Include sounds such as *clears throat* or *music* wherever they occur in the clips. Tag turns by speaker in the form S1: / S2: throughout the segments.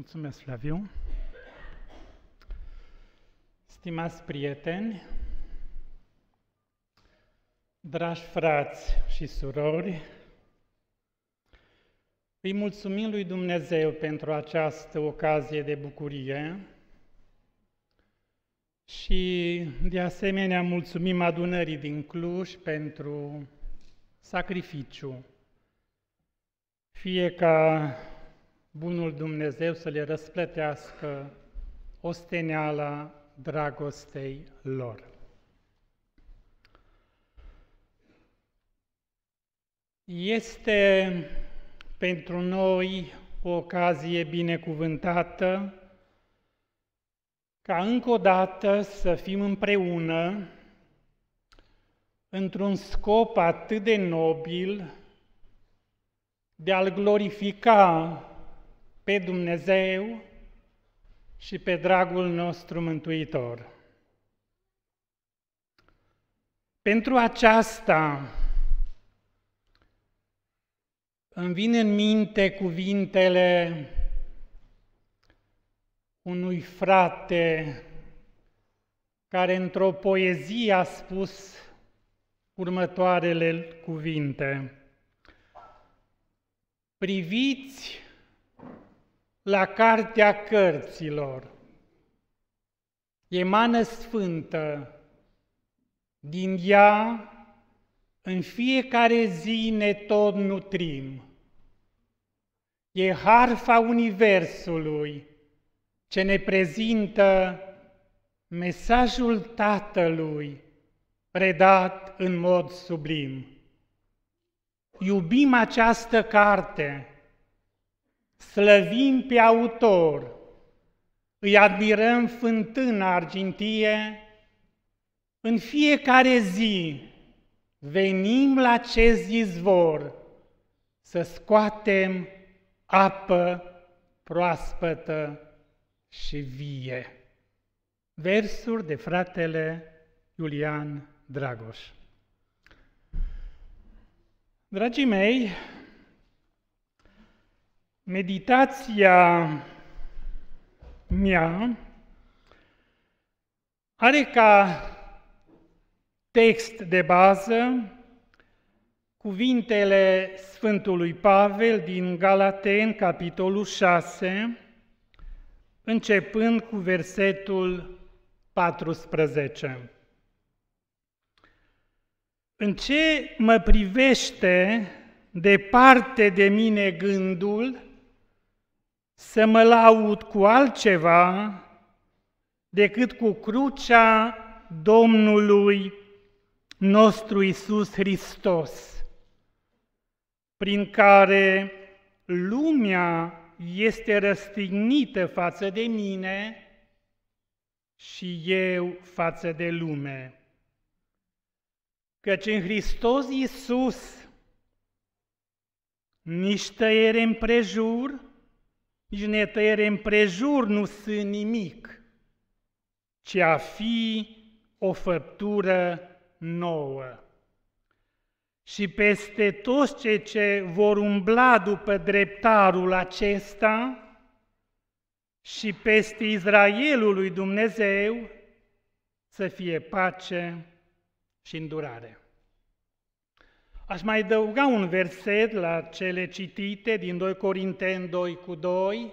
S1: Mulțumesc, Flaviu. Stimați prieteni, dragi frați și surori, îi mulțumim lui Dumnezeu pentru această ocazie de bucurie și, de asemenea, mulțumim adunării din Cluj pentru sacrificiu, fie ca bunul Dumnezeu să le răsplătească osteneala dragostei lor. Este pentru noi o ocazie binecuvântată ca încă o dată să fim împreună într-un scop atât de nobil de a-L glorifica pe Dumnezeu și pe dragul nostru Mântuitor. Pentru aceasta îmi vin în minte cuvintele unui frate care într-o poezie a spus următoarele cuvinte. Priviți la Cartea Cărților. E sfântă. Din ea în fiecare zi ne tot nutrim. E harfa Universului ce ne prezintă mesajul Tatălui predat în mod sublim. Iubim această carte Slăvim pe autor, îi admirăm fântâna argintie, în fiecare zi venim la acest izvor să scoatem apă proaspătă și vie. Versuri de fratele Iulian Dragoș. Dragii mei, meditația mea are ca text de bază cuvintele Sfântului Pavel din Galaten, capitolul 6, începând cu versetul 14. În ce mă privește departe de mine gândul, să mă laud cu altceva decât cu crucea Domnului nostru Isus Hristos, prin care lumea este răstignită față de mine și eu față de lume. Căci în Hristos Iisus nici tăiere împrejur, nici netăiere împrejur nu sunt nimic, ci a fi o făptură nouă. Și peste toți cei ce vor umbla după dreptarul acesta și peste Israelul lui Dumnezeu să fie pace și îndurare. Aș mai adăuga un verset la cele citite din 2 Corinteni 2 cu 2,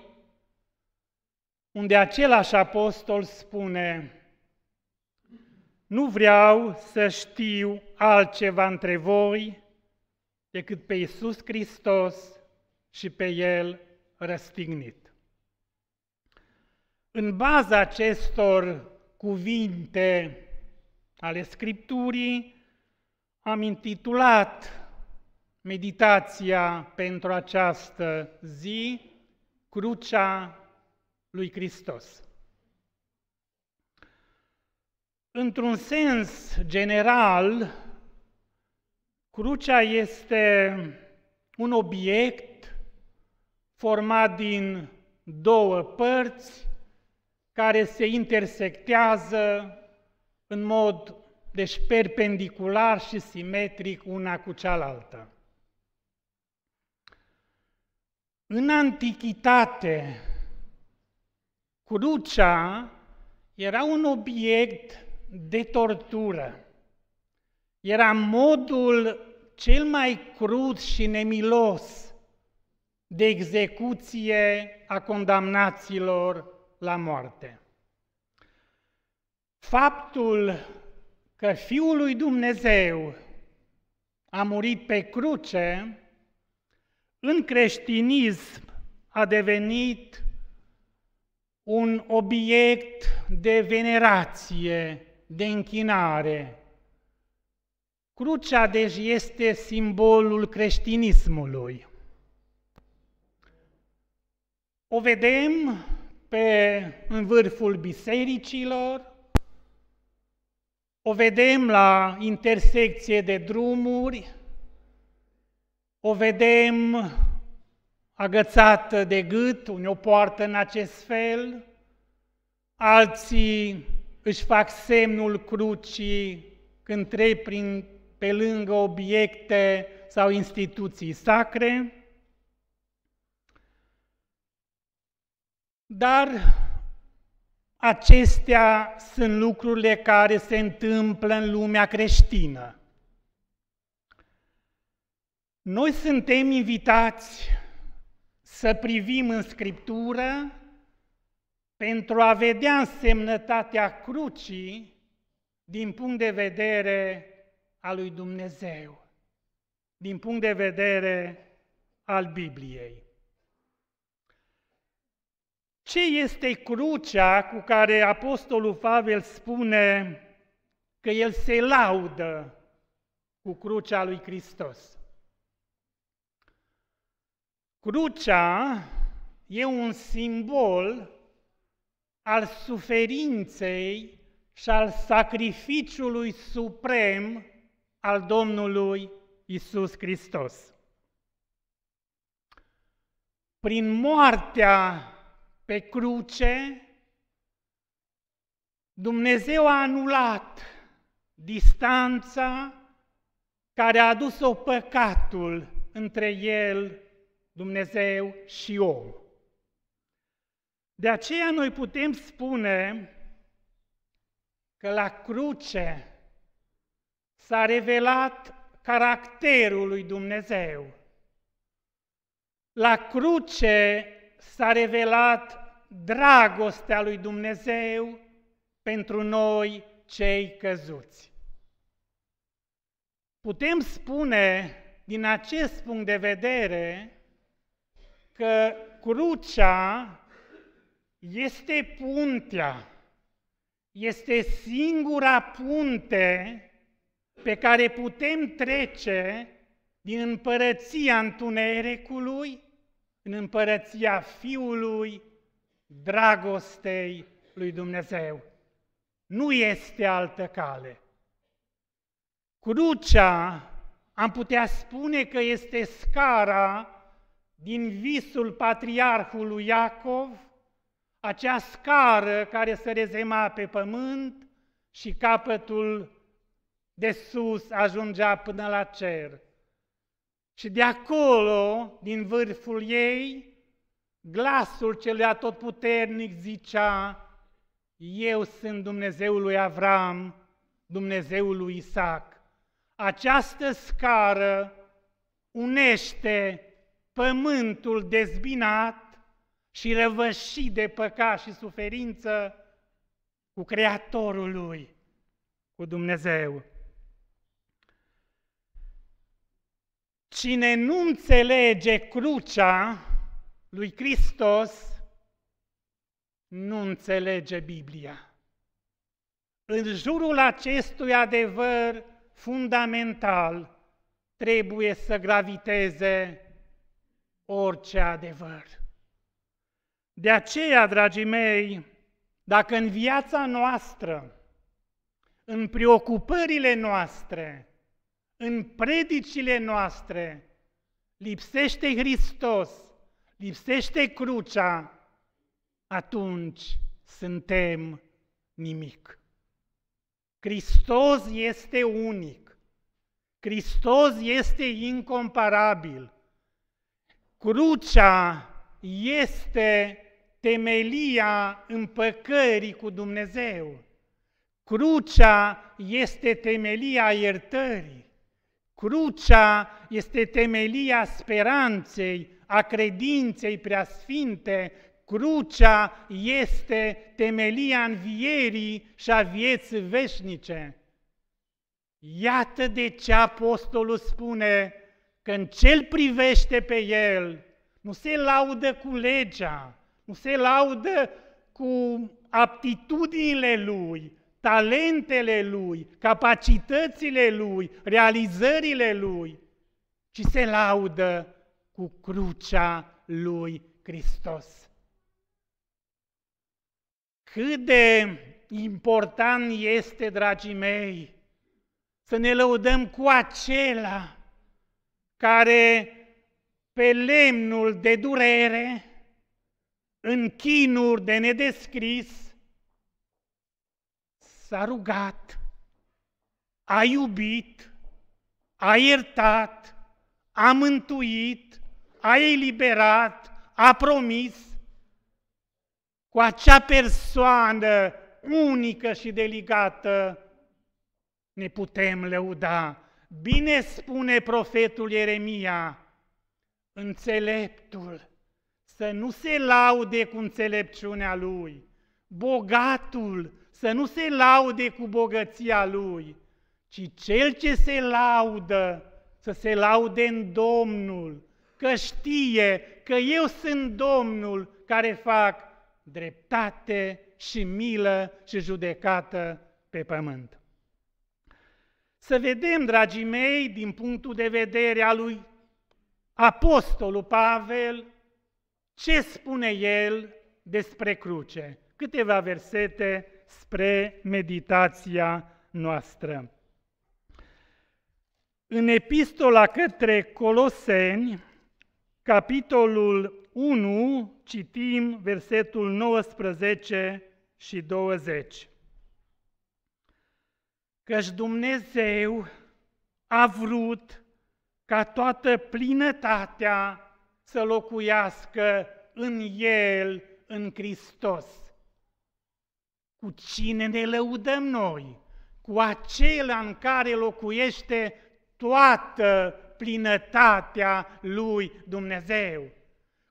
S1: unde același apostol spune, nu vreau să știu altceva între voi decât pe Iisus Hristos și pe El răstignit. În baza acestor cuvinte ale Scripturii, am intitulat meditația pentru această zi Crucea lui Hristos. Într-un sens general, crucea este un obiect format din două părți care se intersectează în mod deci perpendicular și simetric una cu cealaltă. În antichitate, crucea era un obiect de tortură. Era modul cel mai crud și nemilos de execuție a condamnaților la moarte. Faptul că Fiul lui Dumnezeu a murit pe cruce, în creștinism a devenit un obiect de venerație, de închinare. Crucea, deci, este simbolul creștinismului. O vedem pe, în vârful bisericilor, o vedem la intersecție de drumuri, o vedem agățată de gât, unii o poartă în acest fel, alții își fac semnul crucii când trec prin, pe lângă obiecte sau instituții sacre, dar Acestea sunt lucrurile care se întâmplă în lumea creștină. Noi suntem invitați să privim în Scriptură pentru a vedea însemnătatea crucii din punct de vedere al lui Dumnezeu, din punct de vedere al Bibliei. Ce este crucea cu care Apostolul Pavel spune că el se laudă cu crucea lui Hristos? Crucea e un simbol al suferinței și al sacrificiului suprem al Domnului Isus Hristos. Prin moartea pe cruce, Dumnezeu a anulat distanța care a adus-o păcatul între El, Dumnezeu și om. De aceea noi putem spune că la cruce s-a revelat caracterul lui Dumnezeu. La cruce s-a revelat dragostea lui Dumnezeu pentru noi cei căzuți. Putem spune din acest punct de vedere că crucea este puntea, este singura punte pe care putem trece din împărăția întunericului în împărăția Fiului dragostei lui Dumnezeu. Nu este altă cale. Crucea, am putea spune că este scara din visul patriarhului Iacov, acea scară care se rezema pe pământ și capătul de sus ajungea până la cer. Și de acolo, din vârful ei, glasul celui atotputernic zicea, eu sunt Dumnezeul lui Avram, Dumnezeul lui Isaac. Această scară unește pământul dezbinat și răvășit de păcat și suferință cu Creatorul lui, cu Dumnezeu. Cine nu înțelege crucea lui Hristos, nu înțelege Biblia. În jurul acestui adevăr fundamental trebuie să graviteze orice adevăr. De aceea, dragii mei, dacă în viața noastră, în preocupările noastre, în predicile noastre lipsește Hristos, lipsește crucea, atunci suntem nimic. Hristos este unic. Hristos este incomparabil. Crucea este temelia împăcării cu Dumnezeu. Crucea este temelia iertării. Crucea este temelia speranței, a credinței preasfinte, crucea este temelia învierii și a vieții veșnice. Iată de ce apostolul spune că în cel privește pe el, nu se laudă cu legea, nu se laudă cu aptitudinile lui, talentele lui, capacitățile lui, realizările lui, ci se laudă cu crucea lui Hristos. Cât de important este, dragii mei, să ne lăudăm cu acela care pe lemnul de durere, în chinuri de nedescris, s-a rugat, a iubit, a iertat, a mântuit, a eliberat, a promis, cu acea persoană unică și delicată ne putem lăuda. Bine spune profetul Ieremia, înțeleptul să nu se laude cu înțelepciunea lui, bogatul să nu se laude cu bogăția lui, ci cel ce se laudă, să se laude în Domnul, că știe că eu sunt Domnul care fac dreptate și milă și judecată pe pământ. Să vedem, dragii mei, din punctul de vedere al lui Apostolul Pavel, ce spune el despre cruce. Câteva versete spre meditația noastră. În epistola către Coloseni, capitolul 1, citim versetul 19 și 20. Căci Dumnezeu a vrut ca toată plinătatea să locuiască în El, în Hristos cu cine ne lăudăm noi? Cu acela în care locuiește toată plinătatea lui Dumnezeu.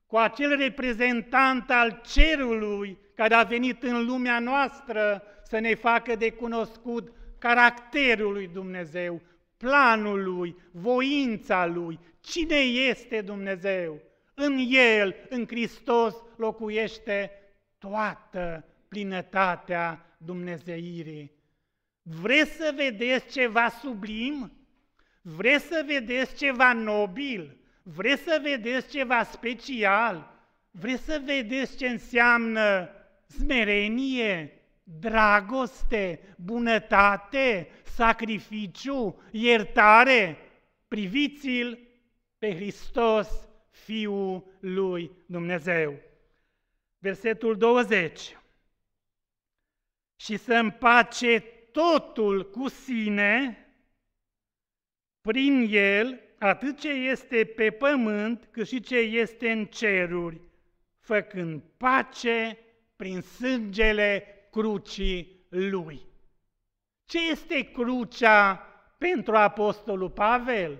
S1: Cu acel reprezentant al cerului care a venit în lumea noastră să ne facă de cunoscut caracterul lui Dumnezeu, planul lui, voința lui, cine este Dumnezeu. În El, în Hristos, locuiește toată plinătatea dumnezeirii. Vreți să vedeți ceva sublim? Vreți să vedeți ceva nobil? Vreți să vedeți ceva special? Vreți să vedeți ce înseamnă smerenie, dragoste, bunătate, sacrificiu, iertare? Priviți-l pe Hristos, Fiul lui Dumnezeu. Versetul 20 și să împace totul cu sine prin el, atât ce este pe pământ, cât și ce este în ceruri, făcând pace prin sângele crucii lui. Ce este crucea pentru Apostolul Pavel?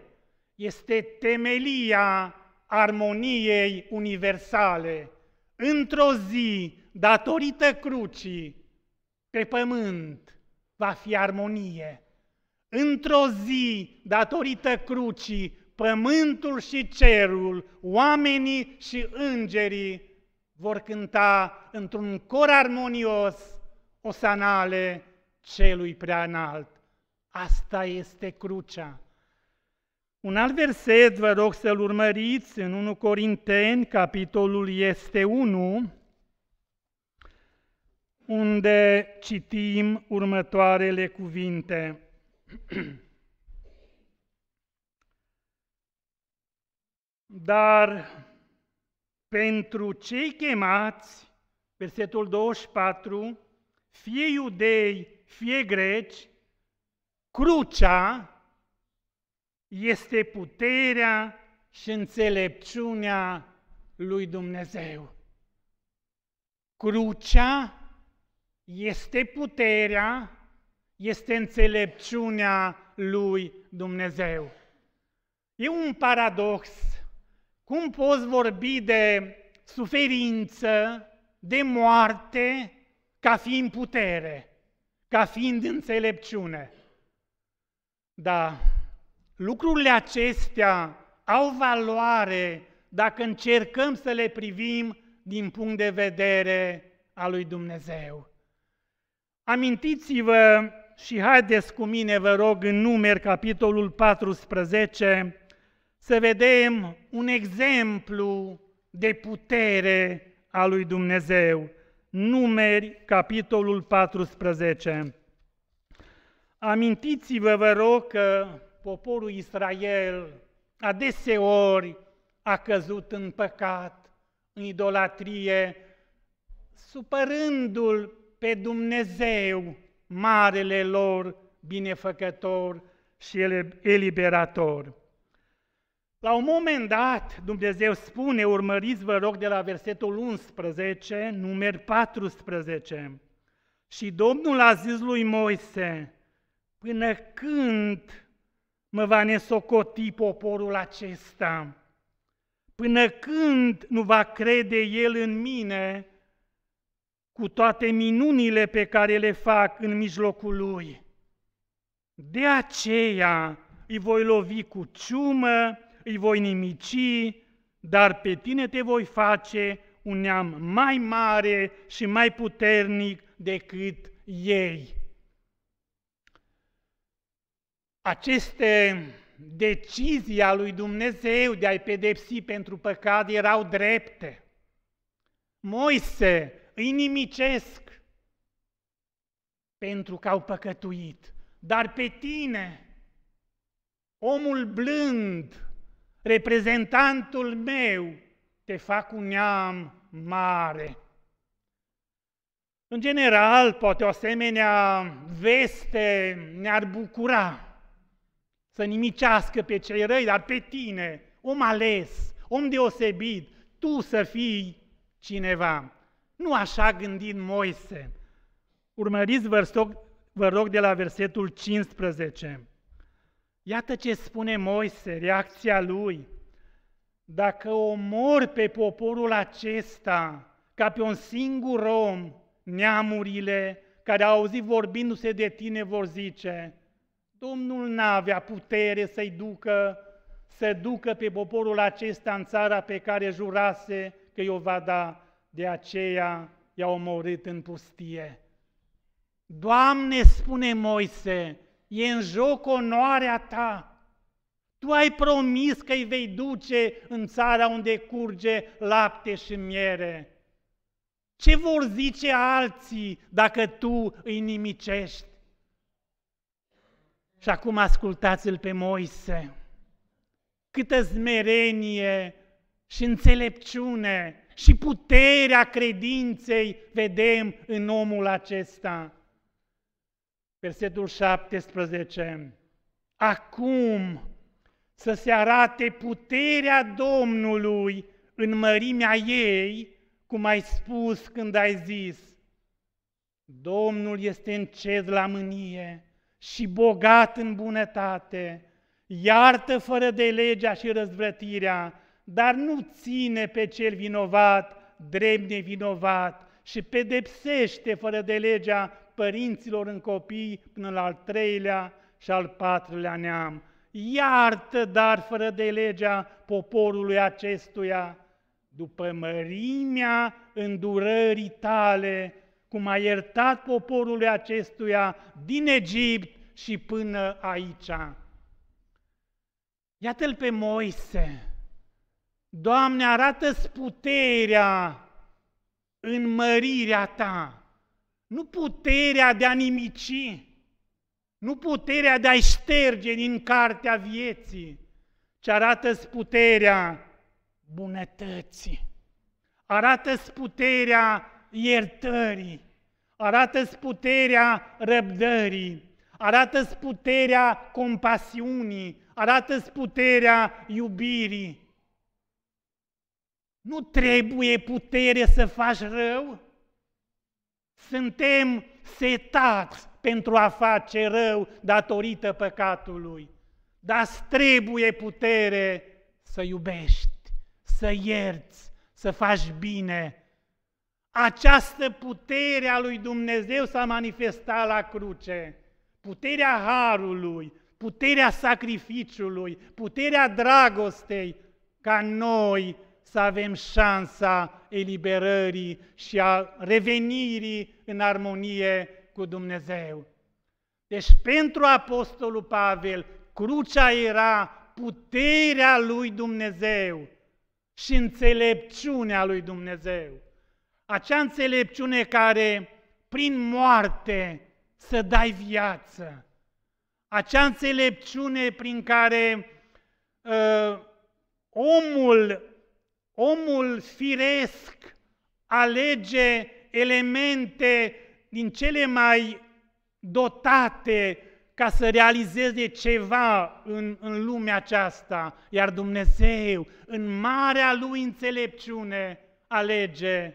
S1: Este temelia armoniei universale. Într-o zi, datorită crucii, pe pământ va fi armonie. Într-o zi, datorită crucii, pământul și cerul, oamenii și îngerii vor cânta într-un cor armonios osanale celui prea înalt. Asta este crucea. Un alt verset, vă rog să-l urmăriți, în 1 Corinteni, capitolul este 1, unde citim următoarele cuvinte. *clears throat* Dar pentru cei chemați, versetul 24, fie iudei, fie greci, crucea este puterea și înțelepciunea lui Dumnezeu. Crucea este puterea, este înțelepciunea lui Dumnezeu. E un paradox. Cum poți vorbi de suferință, de moarte, ca fiind putere, ca fiind înțelepciune? Da, lucrurile acestea au valoare dacă încercăm să le privim din punct de vedere al lui Dumnezeu. Amintiți-vă și haideți cu mine, vă rog, în numeri, capitolul 14, să vedem un exemplu de putere a lui Dumnezeu. Numeri, capitolul 14. Amintiți-vă, vă rog, că poporul Israel adeseori a căzut în păcat, în idolatrie, supărându-l pe Dumnezeu, marele lor binefăcător și eliberator. La un moment dat, Dumnezeu spune, urmăriți vă rog de la versetul 11, număr 14, și Domnul a zis lui Moise, până când mă va nesocoti poporul acesta? Până când nu va crede el în mine cu toate minunile pe care le fac în mijlocul lui. De aceea îi voi lovi cu ciumă, îi voi nimici, dar pe tine te voi face un neam mai mare și mai puternic decât ei. Aceste decizii a lui Dumnezeu de a-i pedepsi pentru păcat erau drepte. Moise îi nimicesc pentru că au păcătuit. Dar pe tine, omul blând, reprezentantul meu, te fac un neam mare. În general, poate o asemenea veste ne-ar bucura să nimicească pe cei răi, dar pe tine, om ales, om deosebit, tu să fii cineva. Nu așa a gândit Moise. Urmăriți, vă rog, vă rog, de la versetul 15. Iată ce spune Moise, reacția lui. Dacă omor pe poporul acesta ca pe un singur om, neamurile care au auzit vorbindu-se de tine vor zice, Domnul n-avea putere să-i ducă, să ducă pe poporul acesta în țara pe care jurase că i-o va da de aceea i-a omorât în pustie. Doamne, spune Moise, e în joc onoarea ta. Tu ai promis că îi vei duce în țara unde curge lapte și miere. Ce vor zice alții dacă tu îi nimicești? Și acum ascultați-l pe Moise. Câtă zmerenie și înțelepciune și puterea credinței vedem în omul acesta. Versetul 17. Acum să se arate puterea Domnului în mărimea ei, cum ai spus când ai zis, Domnul este încet la mânie și bogat în bunătate, iartă fără de legea și răzvrătirea, dar nu ține pe cel vinovat, drept nevinovat și pedepsește fără de legea părinților în copii până la al treilea și al patrulea neam. Iartă, dar fără de legea poporului acestuia, după mărimea îndurării tale, cum a iertat poporului acestuia din Egipt și până aici. Iată-l pe Moise, Doamne, arată-ți puterea în mărirea Ta, nu puterea de a nimici, nu puterea de a-i șterge din cartea vieții, ci arată-ți puterea bunătății, arată-ți puterea iertării, arată-ți puterea răbdării, arată-ți puterea compasiunii, arată-ți puterea iubirii, nu trebuie putere să faci rău. Suntem setați pentru a face rău datorită păcatului. Dar trebuie putere să iubești, să ierți, să faci bine. Această putere a lui Dumnezeu s-a manifestat la cruce. Puterea harului, puterea sacrificiului, puterea dragostei, ca noi să avem șansa eliberării și a revenirii în armonie cu Dumnezeu. Deci pentru Apostolul Pavel, crucea era puterea lui Dumnezeu și înțelepciunea lui Dumnezeu. Acea înțelepciune care prin moarte să dai viață. Acea înțelepciune prin care uh, omul omul firesc alege elemente din cele mai dotate ca să realizeze ceva în, în lumea aceasta, iar Dumnezeu, în marea lui înțelepciune, alege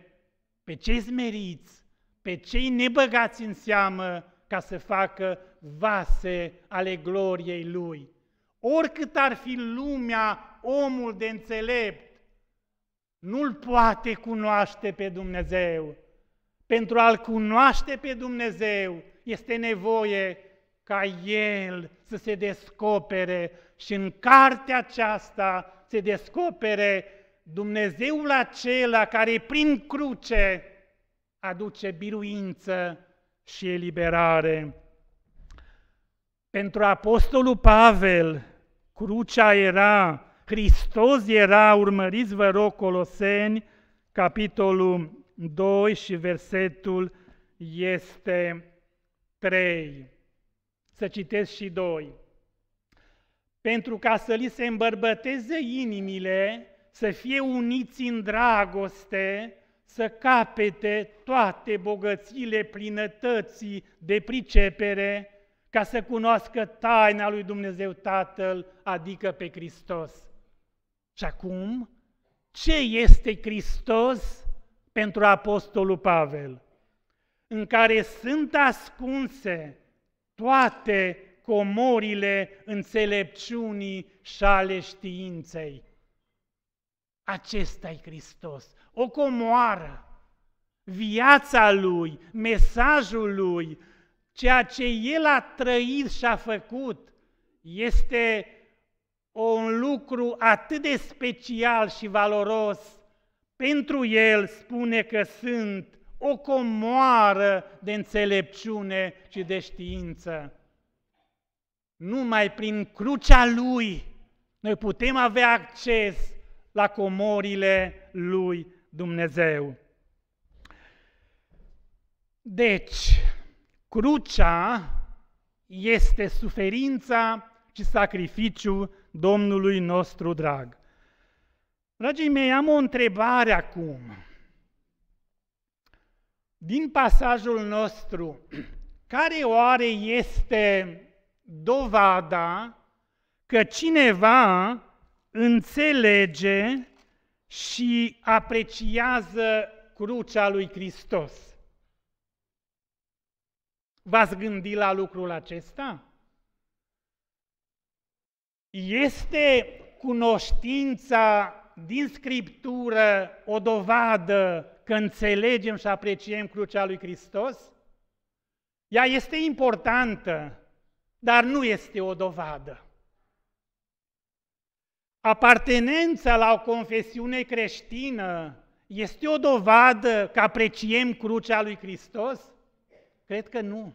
S1: pe cei smeriți, pe cei nebăgați în seamă, ca să facă vase ale gloriei lui. Oricât ar fi lumea, omul de înțelept, nu-L poate cunoaște pe Dumnezeu. Pentru a-L cunoaște pe Dumnezeu este nevoie ca El să se descopere și în cartea aceasta se descopere Dumnezeul acela care prin cruce aduce biruință și eliberare. Pentru Apostolul Pavel, crucea era Hristos era, urmăriți vă rog Coloseni, capitolul 2 și versetul este 3. Să citesc și 2. Pentru ca să li se îmbărbăteze inimile, să fie uniți în dragoste, să capete toate bogățiile plinătății de pricepere, ca să cunoască taina lui Dumnezeu Tatăl, adică pe Hristos. Și acum, ce este Hristos pentru Apostolul Pavel? În care sunt ascunse toate comorile înțelepciunii și ale științei. Acesta e Hristos, o comoară. Viața lui, mesajul lui, ceea ce el a trăit și a făcut, este un lucru atât de special și valoros pentru el spune că sunt o comoară de înțelepciune și de știință. Numai prin crucea lui noi putem avea acces la comorile lui Dumnezeu. Deci, crucea este suferința și sacrificiul Domnului nostru drag. Dragii mei, am o întrebare acum. Din pasajul nostru, care oare este dovada că cineva înțelege și apreciază crucea lui Hristos? V-ați gândit la lucrul acesta? Este cunoștința din Scriptură o dovadă că înțelegem și apreciem crucea lui Hristos? Ea este importantă, dar nu este o dovadă. Apartenența la o confesiune creștină este o dovadă că apreciem crucea lui Hristos? Cred că nu.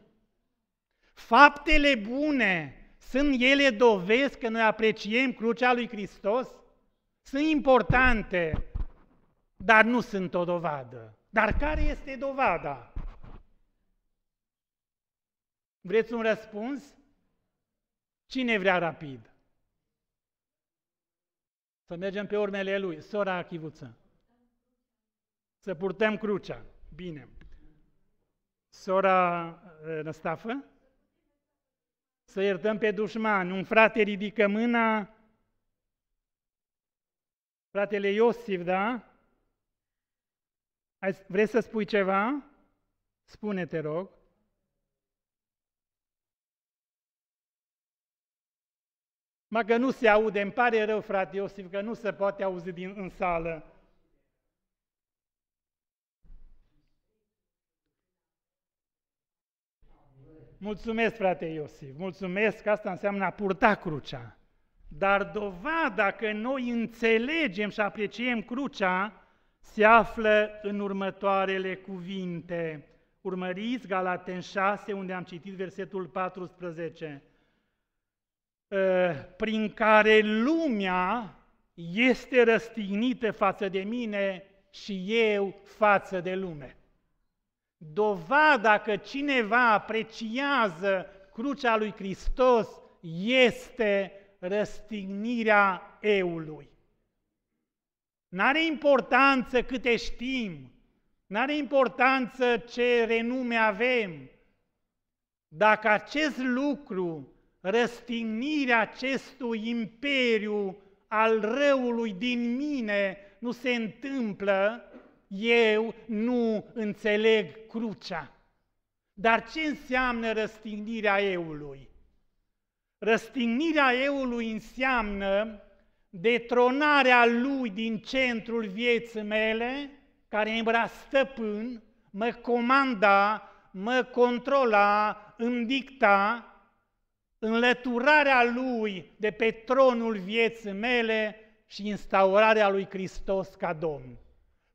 S1: Faptele bune sunt ele dovezi că noi apreciem crucea lui Hristos? Sunt importante, dar nu sunt o dovadă. Dar care este dovada? Vreți un răspuns? Cine vrea rapid? Să mergem pe urmele lui, sora Achivuță. Să purtăm crucea. Bine. Sora eh, Năstafă? să iertăm pe dușmani. Un frate ridică mâna, fratele Iosif, da? Vrei să spui ceva? Spune, te rog. Mă că nu se aude, îmi pare rău, frate Iosif, că nu se poate auzi din, în sală. Mulțumesc, frate Iosif, mulțumesc, asta înseamnă a purta crucea. Dar dovada că noi înțelegem și apreciem crucea se află în următoarele cuvinte. Urmăriți Galaten 6, unde am citit versetul 14, ă, prin care lumea este răstignită față de mine și eu față de lume. Dovada că cineva apreciază crucea lui Hristos este răstignirea eului. N-are importanță câte știm, n-are importanță ce renume avem. Dacă acest lucru, răstignirea acestui imperiu al răului din mine nu se întâmplă, eu nu înțeleg crucea. Dar ce înseamnă răstignirea eului? Răstignirea eului înseamnă detronarea lui din centrul vieții mele, care îmi era stăpân, mă comanda, mă controla, îmi dicta, înlăturarea lui de pe tronul vieții mele și instaurarea lui Hristos ca Domn.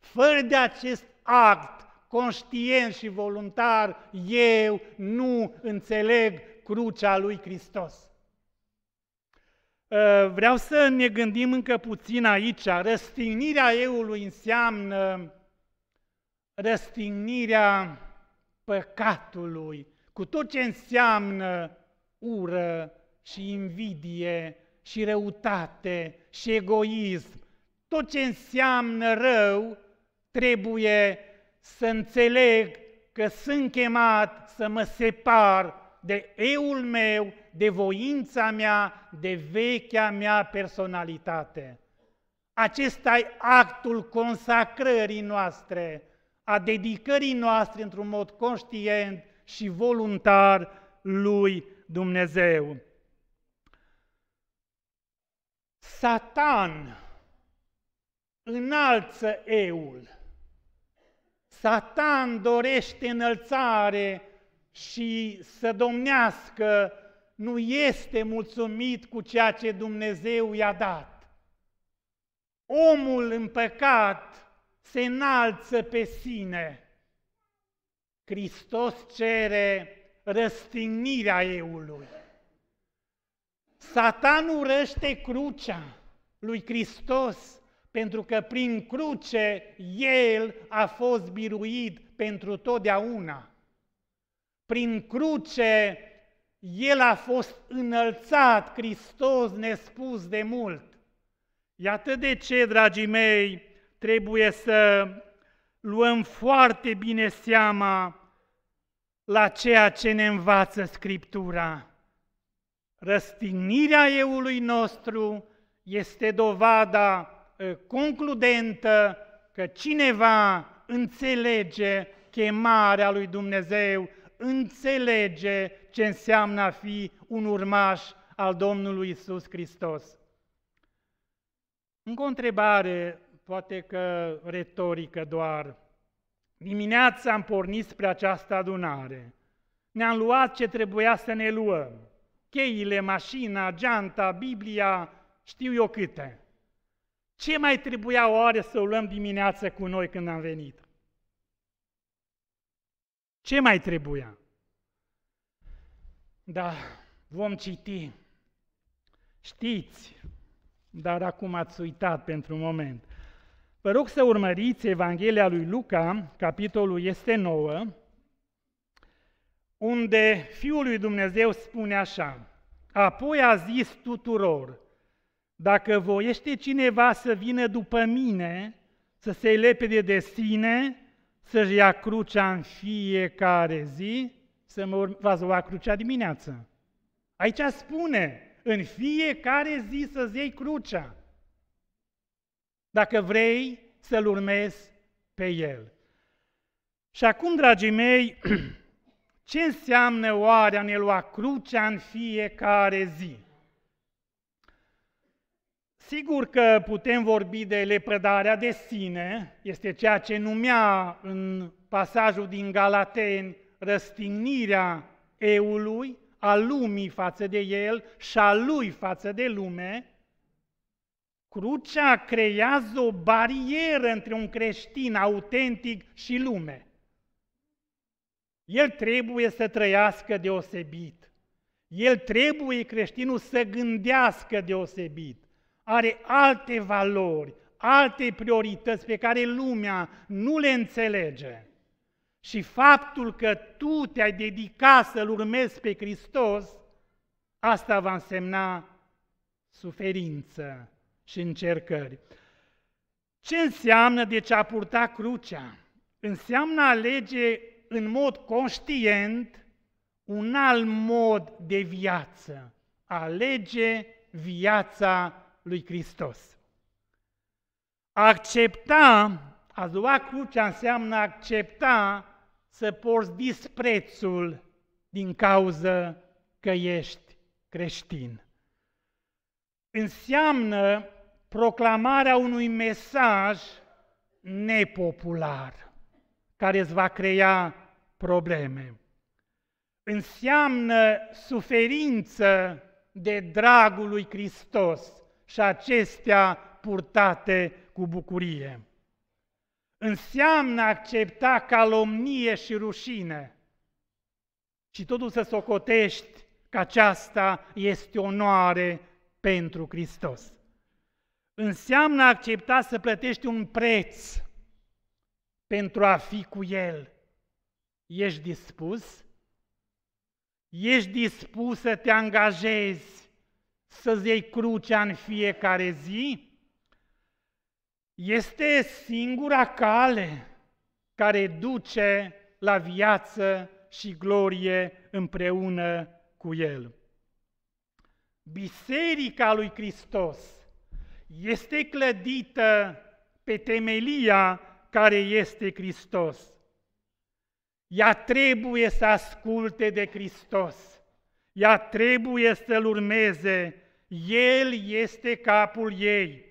S1: Fără de acest act conștient și voluntar, eu nu înțeleg crucea lui Hristos. Ă, vreau să ne gândim încă puțin aici. Răstignirea eului înseamnă răstignirea păcatului, cu tot ce înseamnă ură și invidie și răutate și egoism, tot ce înseamnă rău trebuie să înțeleg că sunt chemat să mă separ de euul meu, de voința mea, de vechea mea personalitate. Acesta e actul consacrării noastre, a dedicării noastre într-un mod conștient și voluntar lui Dumnezeu. Satan înalță euul! Satan dorește înălțare și să domnească, nu este mulțumit cu ceea ce Dumnezeu i-a dat. Omul în păcat se înalță pe sine. Hristos cere răstignirea eului. Satan urăște crucea lui Hristos pentru că prin cruce El a fost biruit pentru totdeauna. Prin cruce El a fost înălțat, Hristos nespus de mult. Iată de ce, dragii mei, trebuie să luăm foarte bine seama la ceea ce ne învață Scriptura. Răstignirea eului nostru este dovada Ă, concludentă că cineva înțelege chemarea lui Dumnezeu, înțelege ce înseamnă a fi un urmaș al Domnului Isus Hristos. Încă o întrebare, poate că retorică doar. Dimineața am pornit spre această adunare. Ne-am luat ce trebuia să ne luăm. Cheile, mașina, geanta, Biblia, știu eu câte. Ce mai trebuia oare să o luăm dimineața cu noi când am venit? Ce mai trebuia? Da, vom citi. Știți, dar acum ați uitat pentru un moment. Vă rog să urmăriți Evanghelia lui Luca, capitolul este 9, unde Fiul lui Dumnezeu spune așa, Apoi a zis tuturor, dacă voiește cineva să vină după mine, să se lepede de sine, să-și ia crucea în fiecare zi, să mă va lua crucea dimineața. Aici spune, în fiecare zi să-ți iei crucea. Dacă vrei să-L urmezi pe El. Și acum, dragii mei, *clears throat* ce înseamnă oare a ne lua crucea în fiecare zi? Sigur că putem vorbi de lepădarea de sine, este ceea ce numea în pasajul din Galateni răstignirea eului, a lumii față de el și a lui față de lume, crucea creează o barieră între un creștin autentic și lume. El trebuie să trăiască deosebit. El trebuie, creștinul, să gândească deosebit are alte valori, alte priorități pe care lumea nu le înțelege. Și faptul că tu te-ai dedicat să-L urmezi pe Hristos, asta va însemna suferință și încercări. Ce înseamnă deci a purta crucea? Înseamnă alege în mod conștient un alt mod de viață. Alege viața lui Hristos. accepta, a lua crucea înseamnă accepta să porți disprețul din cauză că ești creștin. Înseamnă proclamarea unui mesaj nepopular care îți va crea probleme. Înseamnă suferință de dragul lui Hristos și acestea purtate cu bucurie. Înseamnă accepta calomnie și rușine și totul să socotești că aceasta este onoare pentru Hristos. Înseamnă accepta să plătești un preț pentru a fi cu El. Ești dispus? Ești dispus să te angajezi să-ți iei crucea în fiecare zi, este singura cale care duce la viață și glorie împreună cu El. Biserica lui Hristos este clădită pe temelia care este Hristos. Ea trebuie să asculte de Hristos. Ea trebuie să-L urmeze el este capul ei.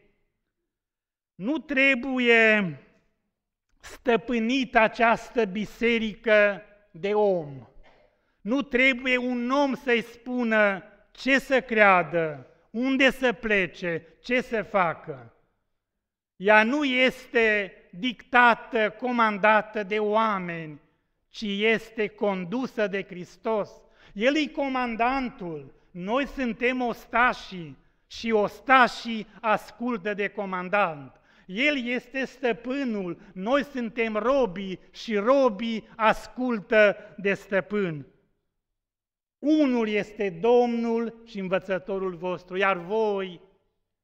S1: Nu trebuie stăpânit această biserică de om. Nu trebuie un om să-i spună ce să creadă, unde să plece, ce să facă. Ea nu este dictată, comandată de oameni, ci este condusă de Hristos. El e comandantul, noi suntem ostașii și ostașii ascultă de comandant. El este stăpânul, noi suntem robii și robii ascultă de stăpân. Unul este Domnul și învățătorul vostru, iar voi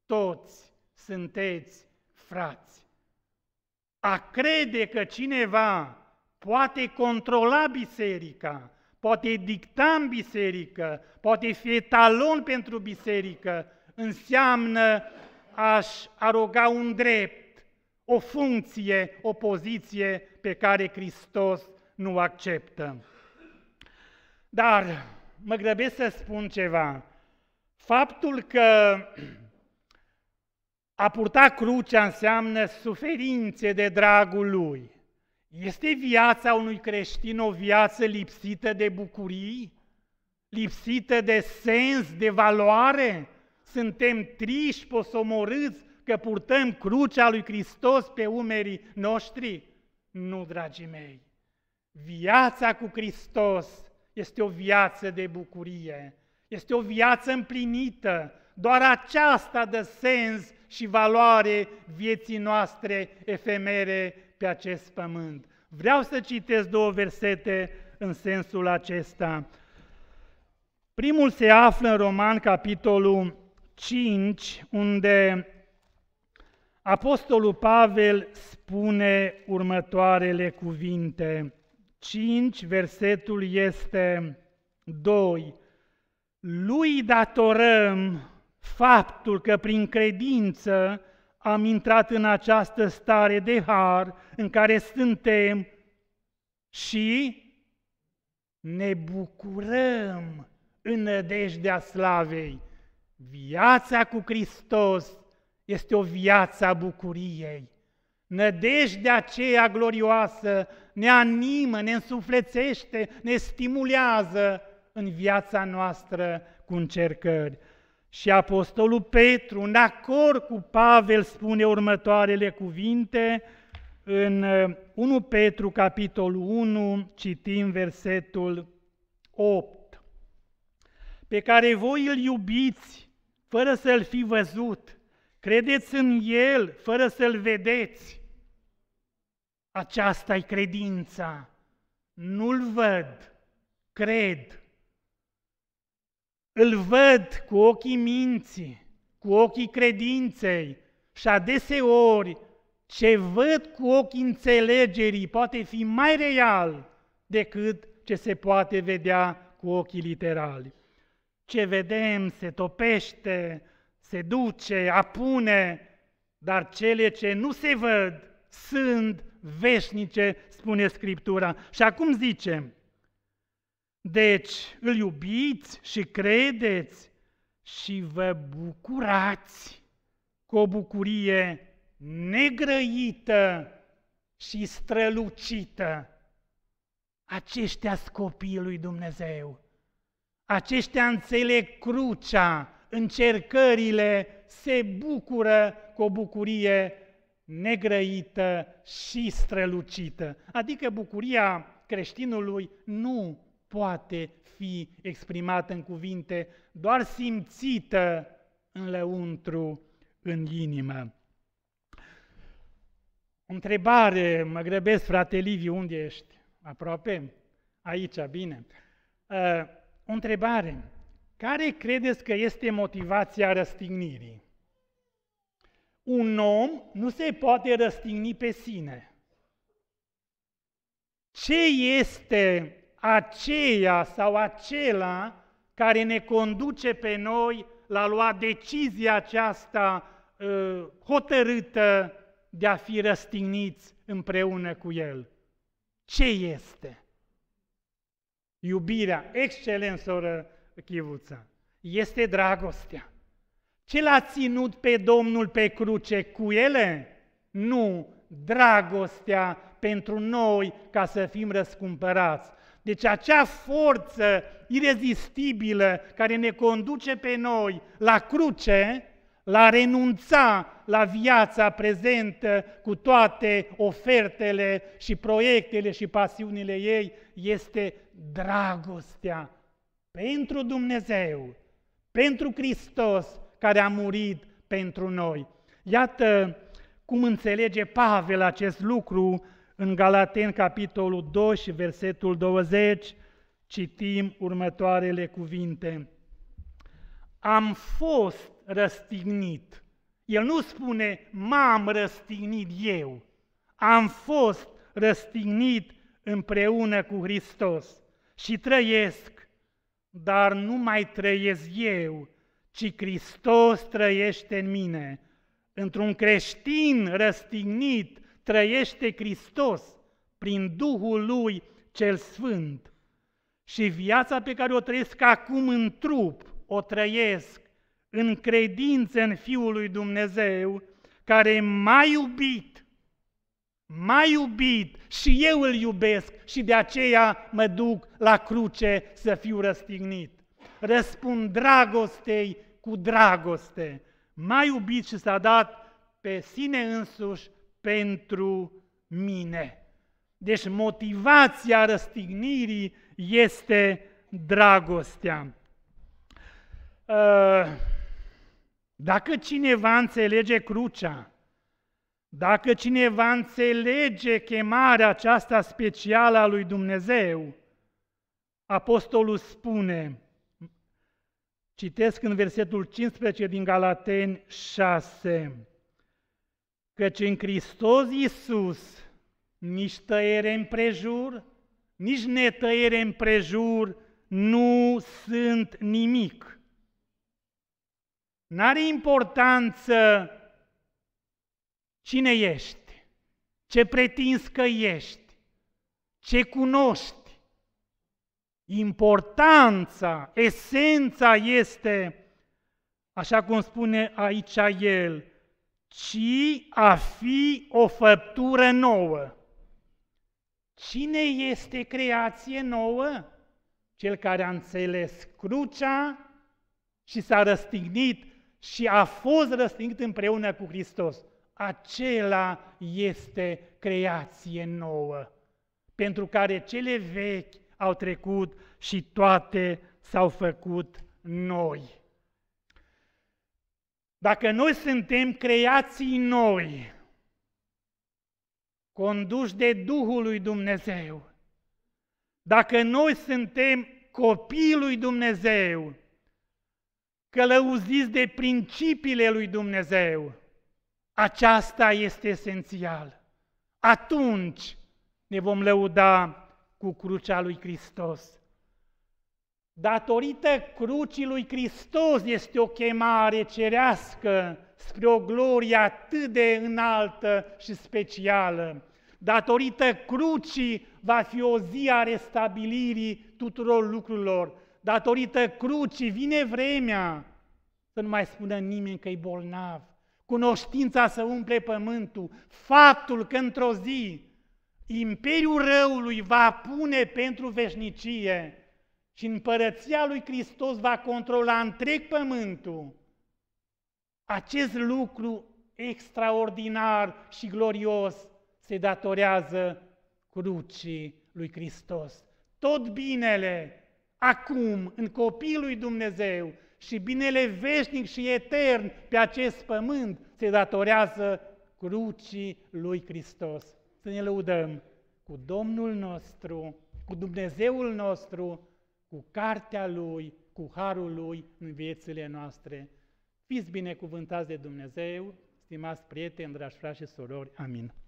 S1: toți sunteți frați. A crede că cineva poate controla biserica, poate dicta în biserică, poate fi etalon pentru biserică, înseamnă aș aroga un drept, o funcție, o poziție pe care Hristos nu o acceptă. Dar mă grăbesc să spun ceva. Faptul că a purta crucea înseamnă suferințe de dragul lui. Este viața unui creștin o viață lipsită de bucurii? Lipsită de sens, de valoare? Suntem triși, posomorâți că purtăm crucea lui Hristos pe umerii noștri? Nu, dragii mei. Viața cu Hristos este o viață de bucurie, este o viață împlinită. Doar aceasta dă sens și valoare vieții noastre efemere pe acest pământ. Vreau să citesc două versete în sensul acesta. Primul se află în Roman, capitolul 5, unde Apostolul Pavel spune următoarele cuvinte. 5, versetul este 2. Lui datorăm faptul că prin credință am intrat în această stare de har în care suntem și ne bucurăm în nădejdea slavei. Viața cu Hristos este o viață a bucuriei. Nădejdea aceea glorioasă ne animă, ne însuflețește, ne stimulează în viața noastră cu încercări. Și Apostolul Petru, în acord cu Pavel, spune următoarele cuvinte în 1 uh, Petru, capitolul 1, citim versetul 8, pe care voi îl iubiți fără să-l fi văzut, credeți în el fără să-l vedeți. Aceasta e credința. Nu-l văd, cred îl văd cu ochii minții, cu ochii credinței și adeseori ce văd cu ochii înțelegerii poate fi mai real decât ce se poate vedea cu ochii literali. Ce vedem se topește, se duce, apune, dar cele ce nu se văd sunt veșnice, spune Scriptura. Și acum zicem, deci îl iubiți și credeți și vă bucurați cu o bucurie negrăită și strălucită. Aceștia sunt copiii lui Dumnezeu. Aceștia înțeleg crucea, încercările, se bucură cu o bucurie negrăită și strălucită. Adică bucuria creștinului nu poate fi exprimată în cuvinte, doar simțită în lăuntru, în inimă. Întrebare, mă grăbesc, frate Liviu, unde ești? Aproape? Aici, bine. Uh, întrebare. Care credeți că este motivația răstignirii? Un om nu se poate răstigni pe sine. Ce este aceea sau acela care ne conduce pe noi la lua decizia aceasta ă, hotărâtă de a fi răstigniți împreună cu El. Ce este? Iubirea, excelent, soră Chivuța, este dragostea. Ce l-a ținut pe Domnul pe cruce cu ele? Nu, dragostea pentru noi ca să fim răscumpărați. Deci acea forță irezistibilă care ne conduce pe noi la cruce, la renunța la viața prezentă cu toate ofertele și proiectele și pasiunile ei, este dragostea pentru Dumnezeu, pentru Hristos care a murit pentru noi. Iată cum înțelege Pavel acest lucru în Galaten, capitolul 2 și versetul 20, citim următoarele cuvinte. Am fost răstignit. El nu spune, m-am răstignit eu. Am fost răstignit împreună cu Hristos și trăiesc, dar nu mai trăiesc eu, ci Hristos trăiește în mine. Într-un creștin răstignit, trăiește Hristos prin Duhul Lui cel Sfânt. Și viața pe care o trăiesc acum în trup, o trăiesc în credință în Fiul lui Dumnezeu, care e mai iubit, mai iubit și eu îl iubesc și de aceea mă duc la cruce să fiu răstignit. Răspund dragostei cu dragoste. Mai iubit și s-a dat pe sine însuși pentru mine. Deci motivația răstignirii este dragostea. Ă, dacă cineva înțelege crucea, dacă cineva înțelege chemarea aceasta specială a lui Dumnezeu, apostolul spune, citesc în versetul 15 din Galateni 6, Căci în Hristos Iisus nici tăiere împrejur, nici netăiere împrejur nu sunt nimic. N-are importanță cine ești, ce pretinzi că ești, ce cunoști. Importanța, esența este, așa cum spune aici el, ci a fi o făptură nouă. Cine este creație nouă? Cel care a înțeles crucea și s-a răstignit și a fost răstignit împreună cu Hristos. Acela este creație nouă, pentru care cele vechi au trecut și toate s-au făcut noi. Dacă noi suntem creații noi, conduși de Duhul lui Dumnezeu, dacă noi suntem copii lui Dumnezeu, călăuziți de principiile lui Dumnezeu, aceasta este esențial. Atunci ne vom lăuda cu crucea lui Hristos. Datorită crucii lui Hristos este o chemare cerească spre o glorie atât de înaltă și specială. Datorită crucii va fi o zi a restabilirii tuturor lucrurilor. Datorită crucii vine vremea să nu mai spună nimeni că e bolnav. Cunoștința să umple pământul. Faptul că într-o zi Imperiul răului va pune pentru veșnicie și împărăția lui Hristos va controla întreg pământul. Acest lucru extraordinar și glorios se datorează crucii lui Hristos. Tot binele acum în copilul lui Dumnezeu și binele veșnic și etern pe acest pământ se datorează crucii lui Hristos. Să ne lăudăm cu Domnul nostru, cu Dumnezeul nostru, cu cartea Lui, cu harul Lui în viețile noastre. Fiți binecuvântați de Dumnezeu, stimați prieteni, dragi frați și surori, amin.